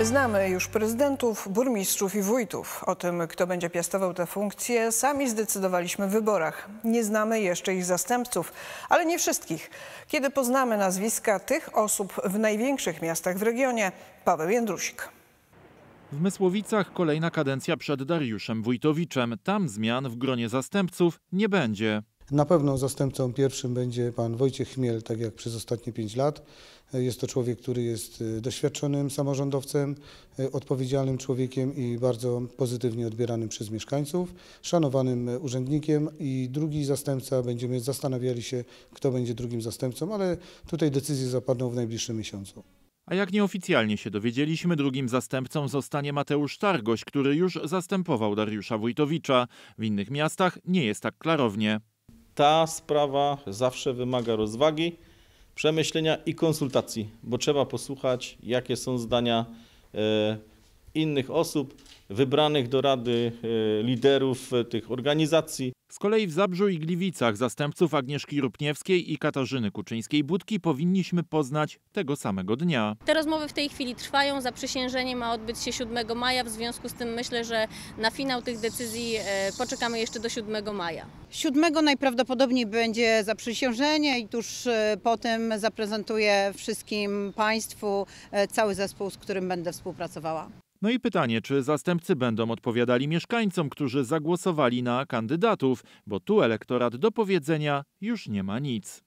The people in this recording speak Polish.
Znamy już prezydentów, burmistrzów i wójtów. O tym, kto będzie piastował te funkcje, sami zdecydowaliśmy w wyborach. Nie znamy jeszcze ich zastępców, ale nie wszystkich. Kiedy poznamy nazwiska tych osób w największych miastach w regionie, Paweł Jędrusik. W Mysłowicach kolejna kadencja przed Dariuszem Wójtowiczem. Tam zmian w gronie zastępców nie będzie. Na pewno zastępcą pierwszym będzie pan Wojciech Chmiel, tak jak przez ostatnie pięć lat. Jest to człowiek, który jest e, doświadczonym samorządowcem, e, odpowiedzialnym człowiekiem i bardzo pozytywnie odbieranym przez mieszkańców, szanowanym e, urzędnikiem i drugi zastępca, będziemy zastanawiali się, kto będzie drugim zastępcą, ale tutaj decyzje zapadną w najbliższym miesiącu. A jak nieoficjalnie się dowiedzieliśmy, drugim zastępcą zostanie Mateusz Targoś, który już zastępował Dariusza Wójtowicza. W innych miastach nie jest tak klarownie ta sprawa zawsze wymaga rozwagi, przemyślenia i konsultacji, bo trzeba posłuchać, jakie są zdania. Yy, innych osób wybranych do Rady e, Liderów e, tych organizacji. Z kolei w Zabrzu i Gliwicach zastępców Agnieszki Rupniewskiej i Katarzyny Kuczyńskiej-Budki powinniśmy poznać tego samego dnia. Te rozmowy w tej chwili trwają, zaprzysiężenie ma odbyć się 7 maja, w związku z tym myślę, że na finał tych decyzji e, poczekamy jeszcze do 7 maja. 7 najprawdopodobniej będzie zaprzysiężenie i tuż potem zaprezentuję wszystkim Państwu cały zespół, z którym będę współpracowała. No i pytanie, czy zastępcy będą odpowiadali mieszkańcom, którzy zagłosowali na kandydatów, bo tu elektorat do powiedzenia już nie ma nic.